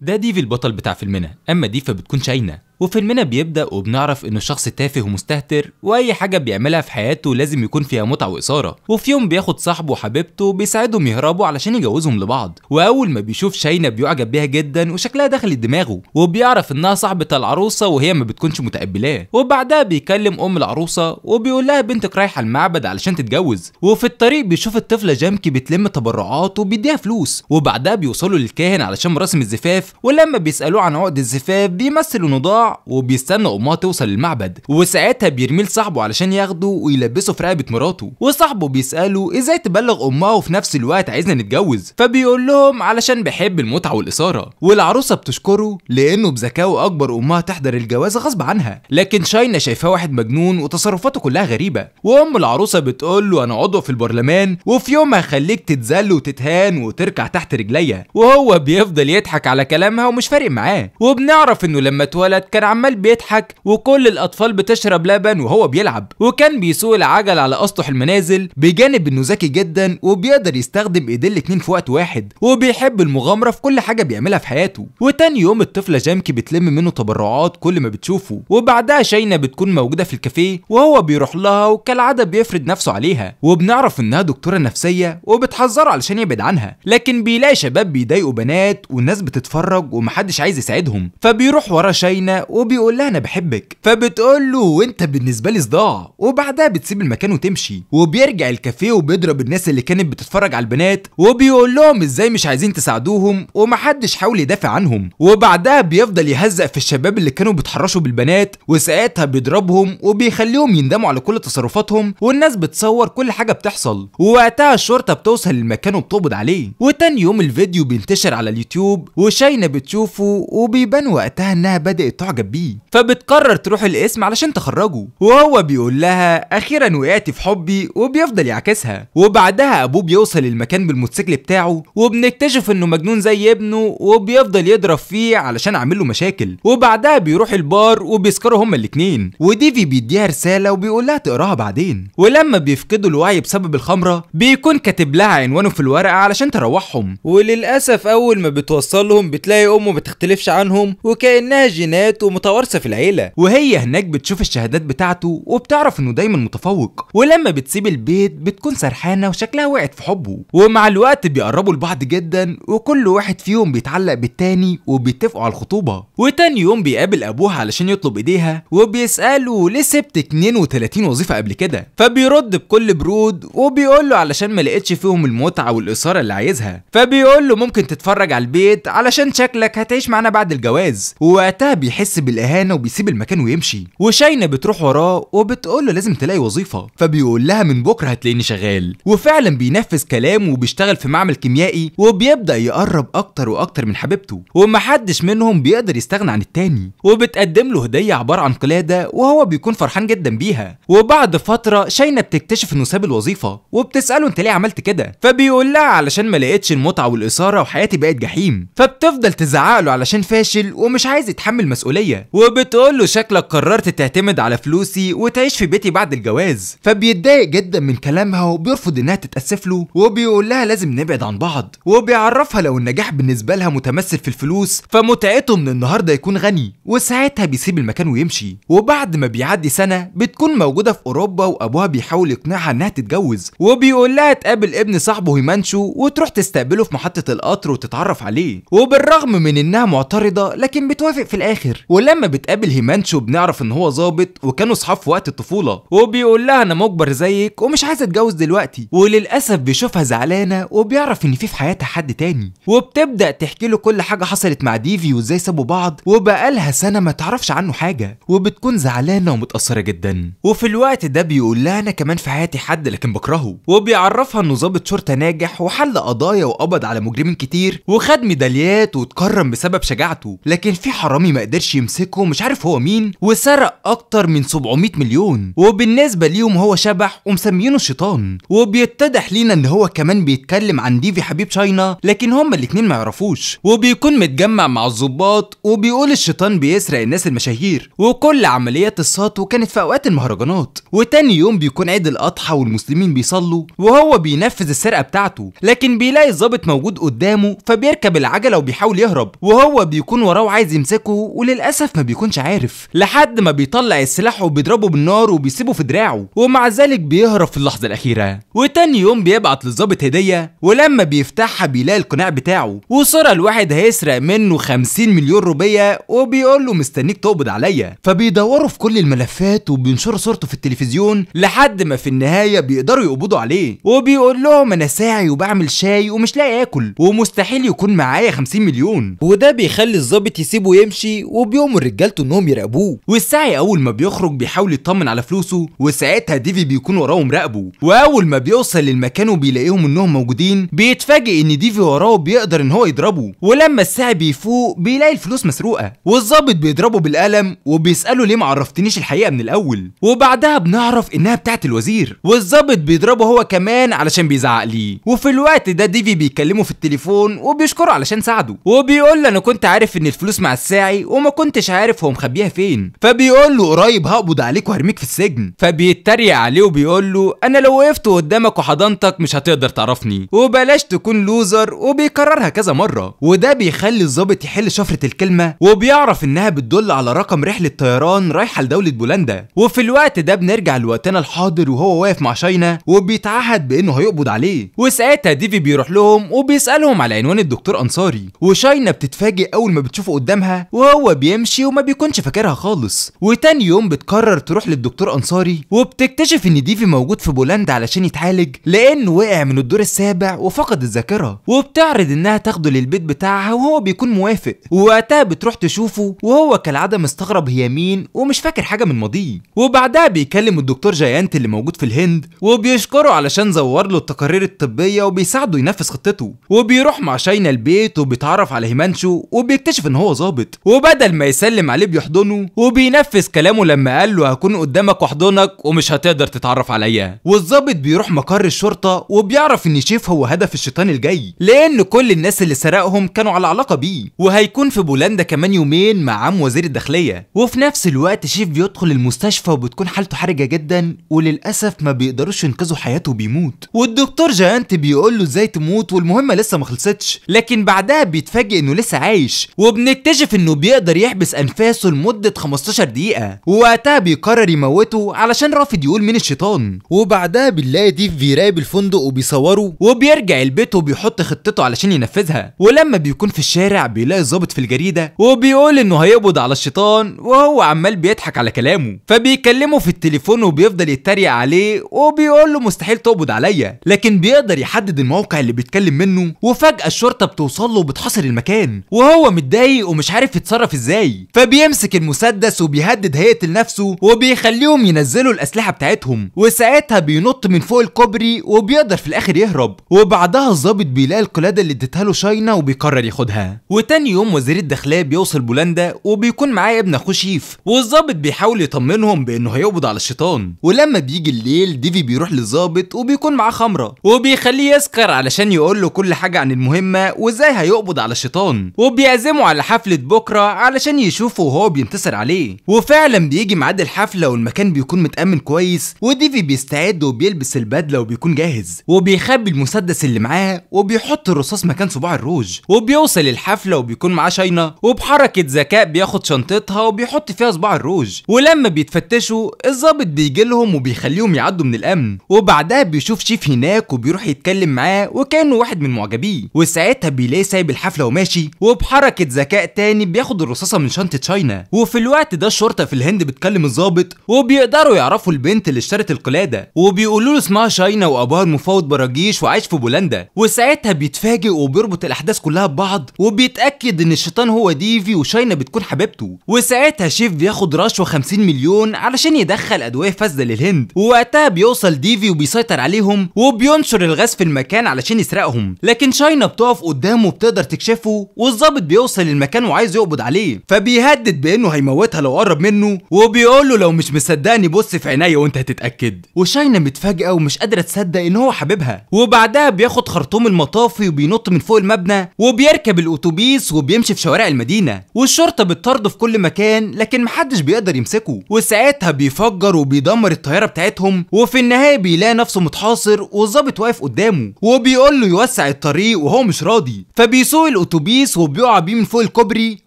ده ديفي البطل بتاع فيلمنا اما دي فبتكون شاينه وفيلمنا بيبدا وبنعرف انه شخص تافه ومستهتر واي حاجه بيعملها في حياته لازم يكون فيها متعه واثاره وفي يوم بياخد صاحبه وحبيبته بيساعدهم يهربوا علشان يجوزهم لبعض واول ما بيشوف شاينه بيعجب بيها جدا وشكلها دخل دماغه وبيعرف انها صاحبه العروسه وهي ما بتكونش متقبلاه وبعدها بيكلم ام العروسه وبيقول لها بنتك رايحه المعبد علشان تتجوز وفي الطريق بيشوف الطفله جامكي بتلم تبرعات وبيديها فلوس وبعدها بيوصلوا للكاهن علشان مراسم الزفاف الزفاف ولما بيسألوه عن عقد الزفاف بيمثل انه ضاع وبيستنى أمها توصل للمعبد وساعتها بيرمي لصاحبه علشان ياخده ويلبسه في رقبة مراته وصاحبه بيسأله إزاي تبلغ أمها وفي نفس الوقت عايزنا نتجوز فبيقول لهم علشان بحب المتعة والإثارة والعروسة بتشكره لأنه بذكائه أكبر أمها تحضر الجواز غصب عنها لكن شاينا شايفاه واحد مجنون وتصرفاته كلها غريبة وأم العروسة بتقول له أنا عضو في البرلمان وفي يوم هخليك تتذل وتتهان وتركع تحت رجليا وهو بيفضل يضحك على كلام كلامها ومش فارق معاه وبنعرف انه لما اتولد كان عمال بيضحك وكل الاطفال بتشرب لبن وهو بيلعب وكان بيسوق العجل على اسطح المنازل بجانب انه ذكي جدا وبيقدر يستخدم ايديه الاتنين في وقت واحد وبيحب المغامره في كل حاجه بيعملها في حياته وتاني يوم الطفله جامكي بتلم منه تبرعات كل ما بتشوفه وبعدها شينا بتكون موجوده في الكافيه وهو بيروح لها وكالعاده بيفرض نفسه عليها وبنعرف انها دكتوره نفسيه وبتحذره علشان يبعد عنها لكن بيلاقي شباب بيضايقوا بنات والناس بتتفرج بيتخرج ومحدش عايز يساعدهم فبيروح ورا شاينا وبيقول لها انا بحبك فبتقول له وانت بالنسبه لي صداع وبعدها بتسيب المكان وتمشي وبيرجع الكافيه وبيضرب الناس اللي كانت بتتفرج على البنات وبيقول لهم ازاي مش عايزين تساعدوهم ومحدش حاول يدافع عنهم وبعدها بيفضل يهزق في الشباب اللي كانوا بيتحرشوا بالبنات وساعتها بيضربهم وبيخليهم يندموا على كل تصرفاتهم والناس بتصور كل حاجه بتحصل ووقتها الشرطه بتوصل للمكان وبتقبض عليه وتاني يوم الفيديو بينتشر على اليوتيوب وشاي زينب بتشوفه وبيبان وقتها انها بدأت تعجب بيه فبتقرر تروح القسم علشان تخرجه وهو بيقول لها اخيرا وقعت في حبي وبيفضل يعكسها وبعدها ابوه بيوصل المكان بالموتوسيكل بتاعه وبنكتشف انه مجنون زي ابنه وبيفضل يضرب فيه علشان عامل له مشاكل وبعدها بيروح البار وبيسكروا هما الاثنين وديفي بيديها رساله وبيقول لها تقراها بعدين ولما بيفقدوا الوعي بسبب الخمره بيكون كاتب لها عنوانه في الورقه علشان تروحهم وللاسف اول ما بتوصلهم بتلاقي بتلاقي امه ما بتختلفش عنهم وكانها جينات ومتوارثه في العيله وهي هناك بتشوف الشهادات بتاعته وبتعرف انه دايما متفوق ولما بتسيب البيت بتكون سرحانه وشكلها وقعت في حبه ومع الوقت بيقربوا لبعض جدا وكل واحد فيهم بيتعلق بالتاني وبيتفقوا على الخطوبه وتاني يوم بيقابل ابوها علشان يطلب ايديها وبيساله ليه سبت 32 وظيفه قبل كده فبيرد بكل برود وبيقول له علشان ما لقيتش فيهم المتعه والاثاره اللي عايزها فبيقول له ممكن تتفرج على البيت علشان شكلك هتعيش معانا بعد الجواز ووقتها بيحس بالاهانه وبيسيب المكان ويمشي وشاينه بتروح وراه وبتقول له لازم تلاقي وظيفه فبيقول لها من بكره هتلاقيني شغال وفعلا بينفذ كلامه وبيشتغل في معمل كيميائي وبيبدا يقرب اكتر واكتر من حبيبته ومحدش منهم بيقدر يستغنى عن التاني وبتقدم له هديه عباره عن قلاده وهو بيكون فرحان جدا بيها وبعد فتره شاينه بتكتشف انه ساب الوظيفه وبتساله انت ليه عملت كده فبيقول لها علشان ما لقيتش المتعه والاثاره وحياتي بقت جحيم فبتفضل بتفضل تزعقله علشان فاشل ومش عايز يتحمل مسؤوليه وبتقول له شكلك قررت تعتمد على فلوسي وتعيش في بيتي بعد الجواز فبيتضايق جدا من كلامها وبيرفض انها تتاسف له وبيقول لها لازم نبعد عن بعض وبيعرفها لو النجاح بالنسبه لها متمثل في الفلوس فمتعته من النهارده يكون غني وساعتها بيسيب المكان ويمشي وبعد ما بيعدي سنه بتكون موجوده في اوروبا وابوها بيحاول يقنعها انها تتجوز وبيقول لها تقابل ابن صاحبه هيمانشو وتروح تستقبله في محطه القطر وتتعرف عليه وبال بالرغم من انها معترضه لكن بتوافق في الاخر ولما بتقابل هيمانشو بنعرف ان هو ظابط وكانوا اصحاب في وقت الطفوله وبيقول لها انا مجبر زيك ومش عايز اتجوز دلوقتي وللاسف بيشوفها زعلانه وبيعرف ان في في حياتها حد تاني وبتبدا تحكي له كل حاجه حصلت مع ديفي وازاي سابوا بعض وبقالها سنه ما تعرفش عنه حاجه وبتكون زعلانه ومتاثره جدا وفي الوقت ده بيقول لها انا كمان في حياتي حد لكن بكرهه وبيعرفها انه ظابط شرطه ناجح وحل قضايا وقبض على مجرمين كتير وخد ميداليات حياته واتكرم بسبب شجاعته لكن في حرامي ما قدرش يمسكه مش عارف هو مين وسرق اكتر من 700 مليون وبالنسبه ليهم هو شبح ومسميينه شيطان وبيتضح لينا ان هو كمان بيتكلم عن ديفي حبيب شاينا لكن هما الاتنين ما يعرفوش وبيكون متجمع مع الظباط وبيقول الشيطان بيسرق الناس المشاهير وكل عمليات السطو كانت في اوقات المهرجانات وتاني يوم بيكون عيد الاضحى والمسلمين بيصلوا وهو بينفذ السرقه بتاعته لكن بيلاقي الظابط موجود قدامه فبيركب العجله وبيحاول بيحاول يهرب وهو بيكون وراه عايز يمسكه وللاسف ما بيكونش عارف لحد ما بيطلع السلاح وبيضربه بالنار وبيسيبه في دراعه ومع ذلك بيهرب في اللحظه الاخيره وتاني يوم بيبعت للظابط هديه ولما بيفتحها بيلاقي القناع بتاعه وصوره الواحد هيسرق منه 50 مليون روبيه وبيقول له مستنيك تقبض عليا فبيدوروا في كل الملفات وبينشروا صورته في التلفزيون لحد ما في النهايه بيقدروا يقبضوا عليه وبيقول لهم انا ساعي وبعمل شاي ومش لاقي اكل ومستحيل يكون معايا 50 مليون مليون وده بيخلي الظابط يسيبه يمشي وبيؤمر رجالته انهم يراقبوه والساعي اول ما بيخرج بيحاول يطمن على فلوسه وساعتها ديفي بيكون وراه مراقبه واول ما بيوصل للمكان وبيلاقيهم انهم موجودين بيتفاجئ ان ديفي وراه بيقدر ان هو يضربه ولما الساعي بيفوق بيلاقي الفلوس مسروقه والظابط بيضربه بالقلم وبيساله ليه ما عرفتنيش الحقيقه من الاول وبعدها بنعرف انها بتاعه الوزير والظابط بيضربه هو كمان علشان بيزعق ليه وفي الوقت ده ديفي بيكلمه في التليفون وبيشكره علشان ساعده وبيقول له انا كنت عارف ان الفلوس مع الساعي وما كنتش عارف هو مخبيها فين فبيقول له قريب هقبض عليك وهرميك في السجن فبيتريق عليه وبيقول له انا لو وقفت قدامك وحضنتك مش هتقدر تعرفني وبلاش تكون لوزر وبيكررها كذا مره وده بيخلي الظابط يحل شفره الكلمه وبيعرف انها بتدل على رقم رحله طيران رايحه لدوله بولندا وفي الوقت ده بنرجع لوقتنا الحاضر وهو واقف مع شاينا وبيتعهد بانه هيقبض عليه وساعتها ديفي بيروح لهم وبيسالهم على عنوان الدكتور انصاري وشاينا بتتفاجئ اول ما بتشوفه قدامها وهو بيمشي وما بيكونش فاكرها خالص وتاني يوم بتقرر تروح للدكتور انصاري وبتكتشف ان ديفي موجود في بولندا علشان يتعالج لانه وقع من الدور السابع وفقد الذاكره وبتعرض انها تاخده للبيت بتاعها وهو بيكون موافق ووقتها بتروح تشوفه وهو كالعاده مستغرب هي مين ومش فاكر حاجه من ماضيه وبعدها بيكلم الدكتور جايانت اللي موجود في الهند وبيشكره علشان زور له التقارير الطبيه وبيساعده ينفذ خطته وبيروح مع شاينا البيت وبيتعرف بيتعرف على هيمانشو وبيكتشف ان هو ظابط وبدل ما يسلم عليه بيحضنه وبينفذ كلامه لما قال له هكون قدامك واحضنك ومش هتقدر تتعرف عليا والظابط بيروح مقر الشرطه وبيعرف ان شيف هو هدف الشيطان الجاي لان كل الناس اللي سرقهم كانوا على علاقه بيه وهيكون في بولندا كمان يومين مع عم وزير الداخليه وفي نفس الوقت شيف بيدخل المستشفى وبتكون حالته حرجه جدا وللاسف ما بيقدروش ينقذوا حياته وبيموت والدكتور جاينت بيقول له ازاي تموت والمهمه لسه ما خلصتش لكن بعدها بيتفاجئ بيتفاجئ انه لسه عايش وبنكتشف انه بيقدر يحبس انفاسه لمده 15 دقيقه ووقتها بيقرر يموته علشان رافض يقول مين الشيطان وبعدها بنلاقي ديف بيراقب الفندق وبيصوره وبيرجع البيت وبيحط خطته علشان ينفذها ولما بيكون في الشارع بيلاقي الظابط في الجريده وبيقول انه هيقبض على الشيطان وهو عمال بيضحك على كلامه فبيكلمه في التليفون وبيفضل يتريق عليه وبيقول له مستحيل تقبض عليا لكن بيقدر يحدد الموقع اللي بيتكلم منه وفجاه الشرطه بتوصل له وبتحصل كسر المكان وهو متضايق ومش عارف يتصرف ازاي فبيمسك المسدس وبيهدد هيئه لنفسه وبيخليهم ينزلوا الاسلحه بتاعتهم وساعتها بينط من فوق الكوبري وبيقدر في الاخر يهرب وبعدها الظابط بيلاقي القلاده اللي اديتها له شاينا وبيقرر ياخدها وتاني يوم وزير الداخليه بيوصل بولندا وبيكون معاه ابن اخوه شيف والظابط بيحاول يطمنهم بانه هيقبض على الشيطان ولما بيجي الليل ديفي بيروح للظابط وبيكون معاه خمره وبيخليه يسكر علشان يقول له كل حاجه عن المهمه وازاي هيقبض على الشيطان وبيعزمه على حفله بكره علشان يشوفه وهو بينتصر عليه وفعلا بيجي ميعاد الحفله والمكان بيكون متامن كويس وديفي بيستعد وبيلبس البدله وبيكون جاهز وبيخبي المسدس اللي معاه وبيحط الرصاص مكان صباع الروج وبيوصل الحفله وبيكون معاه شاينة وبحركه ذكاء بياخد شنطتها وبيحط فيها صباع الروج ولما بيتفتشوا الظابط بيجي لهم وبيخليهم يعدوا من الامن وبعدها بيشوف شيف هناك وبيروح يتكلم معاه وكانه واحد من معجبيه وساعتها بيلاقي سايب الحفله الحفله وماشي وبحركه ذكاء تاني بياخد الرصاصه من شنطه شاينا وفي الوقت ده الشرطه في الهند بتكلم الظابط وبيقدروا يعرفوا البنت اللي اشترت القلاده وبيقولوا له اسمها شاينا وابوها المفاوض براجيش وعايش في بولندا وساعتها بيتفاجئ وبيربط الاحداث كلها ببعض وبيتاكد ان الشيطان هو ديفي وشاينا بتكون حبيبته وساعتها شيف بياخد رشوه 50 مليون علشان يدخل ادويه فاسده للهند ووقتها بيوصل ديفي وبيسيطر عليهم وبينشر الغاز في المكان علشان يسرقهم لكن شاينا بتقف قدامه وبتقدر تكشف بتتشافه والظابط بيوصل للمكان وعايز يقبض عليه فبيهدد بانه هيموتها لو قرب منه وبيقول له لو مش مصدقني بص في عينيا وانت هتتاكد وشاينا متفاجئه ومش قادره تصدق ان هو حبيبها وبعدها بياخد خرطوم المطافي وبينط من فوق المبنى وبيركب الاتوبيس وبيمشي في شوارع المدينه والشرطه بتطارده في كل مكان لكن محدش بيقدر يمسكه وساعتها بيفجر وبيدمر الطياره بتاعتهم وفي النهايه بيلاقي نفسه متحاصر والظابط واقف قدامه وبيقول له يوسع الطريق وهو مش راضي فبيسوق الاتوبيس وبيقع بيه من فوق الكوبري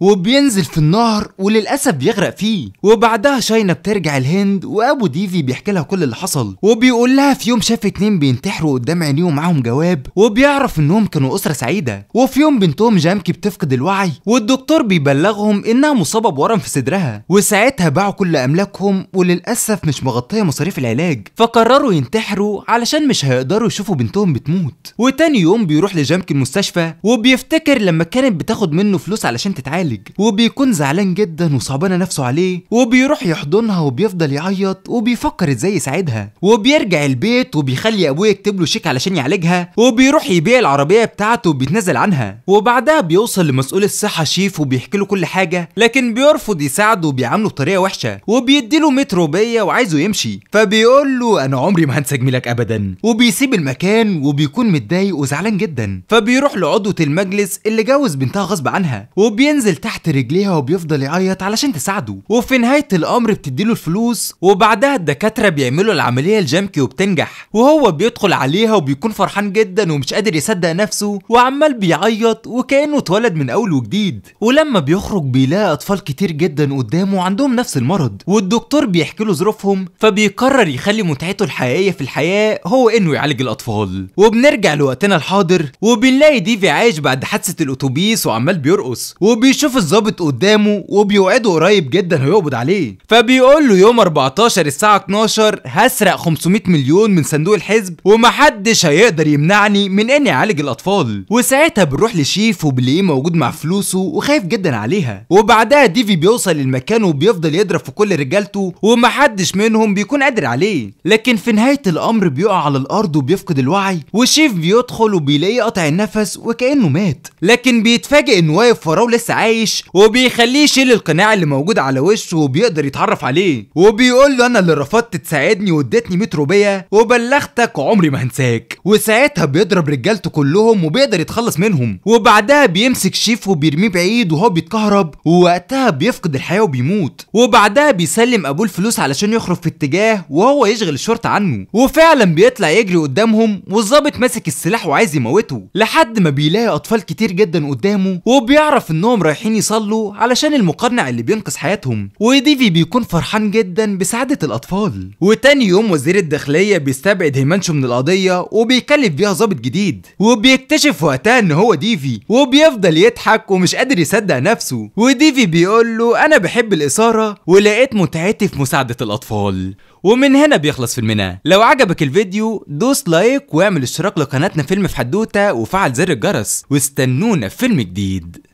وبينزل في النهر وللاسف بيغرق فيه وبعدها شاينا بترجع الهند وابو ديفي بيحكي لها كل اللي حصل وبيقول لها في يوم شاف اتنين بينتحروا قدام عينيه ومعاهم جواب وبيعرف انهم كانوا اسره سعيده وفي يوم بنتهم جامكي بتفقد الوعي والدكتور بيبلغهم انها مصابه بورم في صدرها وساعتها باعوا كل املاكهم وللاسف مش مغطيه مصاريف العلاج فقرروا ينتحروا علشان مش هيقدروا يشوفوا بنتهم بتموت وتاني يوم بيروح لجامكي المستشفى وبيفتكر فاكر لما كانت بتاخد منه فلوس علشان تتعالج وبيكون زعلان جدا وصعبانه نفسه عليه وبيروح يحضنها وبيفضل يعيط وبيفكر ازاي يساعدها وبيرجع البيت وبيخلي ابوه يكتب له شيك علشان يعالجها وبيروح يبيع العربيه بتاعته وبيتنازل عنها وبعدها بيوصل لمسؤول الصحه شيف وبيحكي له كل حاجه لكن بيرفض يساعده وبيعامله بطريقه وحشه وبيديله متروبيه وعايزه يمشي فبيقول له انا عمري ما هنسى جميلك ابدا وبيسيب المكان وبيكون متضايق وزعلان جدا فبيروح لعضوة المجلس اللي جوز بنتها غصب عنها وبينزل تحت رجليها وبيفضل يعيط علشان تساعده وفي نهايه الامر بتديله الفلوس وبعدها الدكاتره بيعملوا العمليه الجمكي وبتنجح وهو بيدخل عليها وبيكون فرحان جدا ومش قادر يصدق نفسه وعمال بيعيط وكانه اتولد من اول وجديد ولما بيخرج بيلاقي اطفال كتير جدا قدامه عندهم نفس المرض والدكتور بيحكي له ظروفهم فبيقرر يخلي متعته الحقيقيه في الحياه هو انه يعالج الاطفال وبنرجع لوقتنا الحاضر وبنلاقي ديفي عايش بعد حادثه الاتوبيس وعمال بيرقص وبيشوف الظابط قدامه وبيوعده قريب جدا هيقبض عليه فبيقول له يوم 14 الساعه 12 هسرق 500 مليون من صندوق الحزب ومحدش هيقدر يمنعني من اني اعالج الاطفال وساعتها بنروح لشيف وبلاقيه موجود مع فلوسه وخايف جدا عليها وبعدها ديفي بيوصل للمكان وبيفضل يضرب في كل رجالته ومحدش منهم بيكون قادر عليه لكن في نهايه الامر بيقع على الارض وبيفقد الوعي وشيف بيدخل وبيلاقيه قطع النفس وكانه مات لكن بيتفاجئ ان واقف وراه لسه عايش وبيخليه يشيل القناع اللي موجود على وشه وبيقدر يتعرف عليه وبيقول له انا اللي رفضت تساعدني واديتني 100 روبيه وبلغتك عمري ما هنساك وساعتها بيضرب رجالته كلهم وبيقدر يتخلص منهم وبعدها بيمسك شيف وبيرميه بعيد وهو بيتكهرب ووقتها بيفقد الحياه وبيموت وبعدها بيسلم ابوه الفلوس علشان يخرج في اتجاه وهو يشغل الشرطه عنه وفعلا بيطلع يجري قدامهم والظابط ماسك السلاح وعايز يموته لحد ما بيلاقي اطفال كتير كتير جدا قدامه وبيعرف انهم رايحين يصلوا علشان المقنع اللي بينقذ حياتهم وديفي بيكون فرحان جدا بسعادة الأطفال وتاني يوم وزير الداخلية بيستبعد هيمانشو من القضية وبيكلف بيها ظابط جديد وبيكتشف وقتها ان هو ديفي وبيفضل يضحك ومش قادر يصدق نفسه وديفي بيقول له انا بحب الإثارة ولقيت متعتي في مساعدة الأطفال ومن هنا بيخلص فيلمنا لو عجبك الفيديو دوس لايك واعمل اشتراك لقناتنا فيلم في حدوته وفعل زر الجرس واستنونا في فيلم جديد